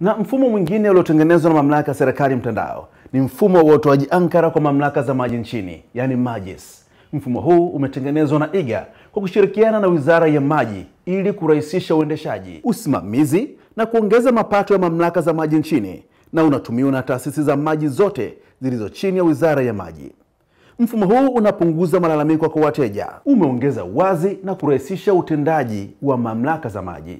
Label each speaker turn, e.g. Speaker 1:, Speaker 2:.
Speaker 1: Na mfumo mwingine uliotengenezwa na mamlaka ya serikali mtandao ni mfumo wa uotoaji ankara kwa mamlaka za maji nchini, yani MAJES. Mfumo huu umetengenezwa na EGA kwa kushirikiana na Wizara ya Maji ili kurahisisha uendeshaji, usimamizi na kuongeza mapato ya mamlaka za maji nchini na unatumiwa na taasisi za maji zote zilizo chini ya Wizara ya Maji. Mfumo huu unapunguza malalamiko kwa wateja, umeongeza wazi na kurahisisha utendaji wa mamlaka za maji.